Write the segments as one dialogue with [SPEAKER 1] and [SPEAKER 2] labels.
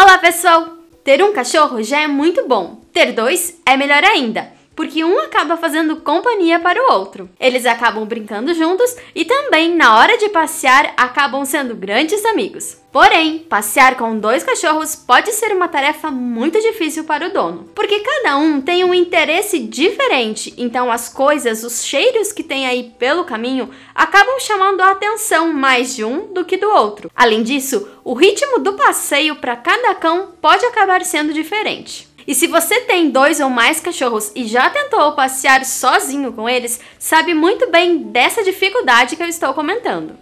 [SPEAKER 1] Olá pessoal! Ter um cachorro já é muito bom, ter dois é melhor ainda porque um acaba fazendo companhia para o outro. Eles acabam brincando juntos e também, na hora de passear, acabam sendo grandes amigos. Porém, passear com dois cachorros pode ser uma tarefa muito difícil para o dono, porque cada um tem um interesse diferente, então as coisas, os cheiros que tem aí pelo caminho acabam chamando a atenção mais de um do que do outro. Além disso, o ritmo do passeio para cada cão pode acabar sendo diferente. E se você tem dois ou mais cachorros e já tentou passear sozinho com eles, sabe muito bem dessa dificuldade que eu estou comentando.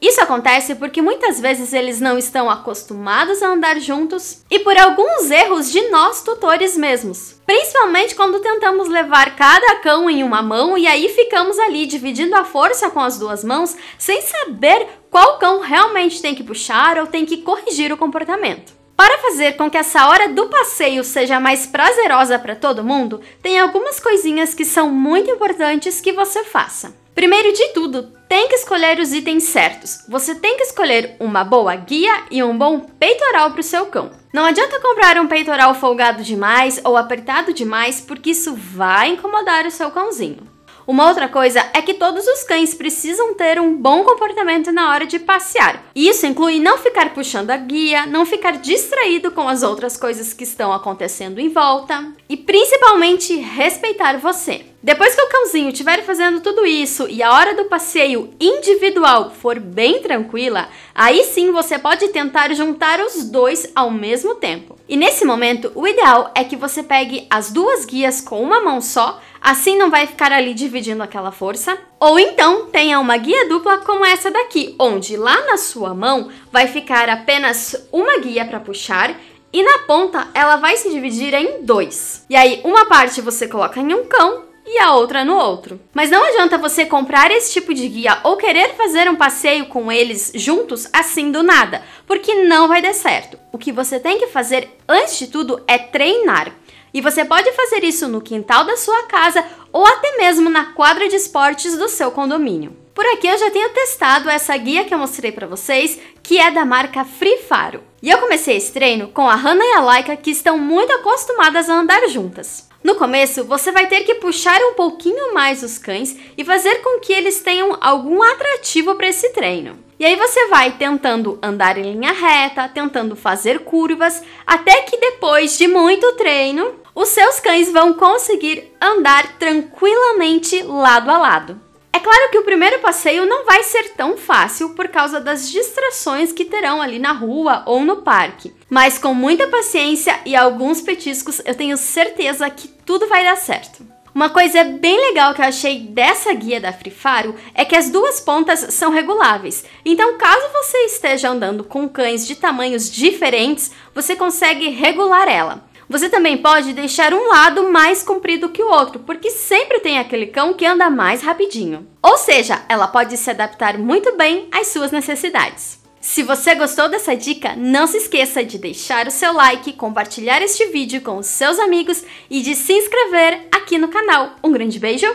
[SPEAKER 1] Isso acontece porque muitas vezes eles não estão acostumados a andar juntos e por alguns erros de nós tutores mesmos. Principalmente quando tentamos levar cada cão em uma mão e aí ficamos ali dividindo a força com as duas mãos sem saber qual cão realmente tem que puxar ou tem que corrigir o comportamento. Para fazer com que essa hora do passeio seja mais prazerosa para todo mundo, tem algumas coisinhas que são muito importantes que você faça. Primeiro de tudo, tem que escolher os itens certos. Você tem que escolher uma boa guia e um bom peitoral para o seu cão. Não adianta comprar um peitoral folgado demais ou apertado demais, porque isso vai incomodar o seu cãozinho. Uma outra coisa é que todos os cães precisam ter um bom comportamento na hora de passear. Isso inclui não ficar puxando a guia, não ficar distraído com as outras coisas que estão acontecendo em volta e principalmente respeitar você. Depois que o cãozinho estiver fazendo tudo isso e a hora do passeio individual for bem tranquila, aí sim você pode tentar juntar os dois ao mesmo tempo. E nesse momento, o ideal é que você pegue as duas guias com uma mão só, assim não vai ficar ali dividindo aquela força. Ou então tenha uma guia dupla como essa daqui, onde lá na sua mão vai ficar apenas uma guia para puxar e na ponta ela vai se dividir em dois. E aí, uma parte você coloca em um cão e a outra no outro. Mas não adianta você comprar esse tipo de guia ou querer fazer um passeio com eles juntos assim do nada, porque não vai dar certo. O que você tem que fazer antes de tudo é treinar. E você pode fazer isso no quintal da sua casa ou até mesmo na quadra de esportes do seu condomínio. Por aqui eu já tenho testado essa guia que eu mostrei para vocês, que é da marca Free Faro. E eu comecei esse treino com a Hannah e a Laika, que estão muito acostumadas a andar juntas. No começo, você vai ter que puxar um pouquinho mais os cães e fazer com que eles tenham algum atrativo para esse treino. E aí você vai tentando andar em linha reta, tentando fazer curvas, até que depois de muito treino, os seus cães vão conseguir andar tranquilamente lado a lado. É claro que o primeiro passeio não vai ser tão fácil por causa das distrações que terão ali na rua ou no parque, mas com muita paciência e alguns petiscos eu tenho certeza que tudo vai dar certo. Uma coisa bem legal que eu achei dessa guia da Free Faro é que as duas pontas são reguláveis, então caso você esteja andando com cães de tamanhos diferentes, você consegue regular ela. Você também pode deixar um lado mais comprido que o outro, porque sempre tem aquele cão que anda mais rapidinho. Ou seja, ela pode se adaptar muito bem às suas necessidades. Se você gostou dessa dica, não se esqueça de deixar o seu like, compartilhar este vídeo com os seus amigos e de se inscrever aqui no canal. Um grande beijo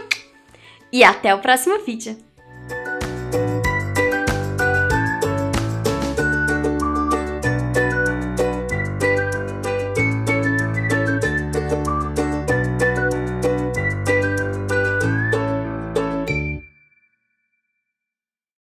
[SPEAKER 1] e até o próximo vídeo!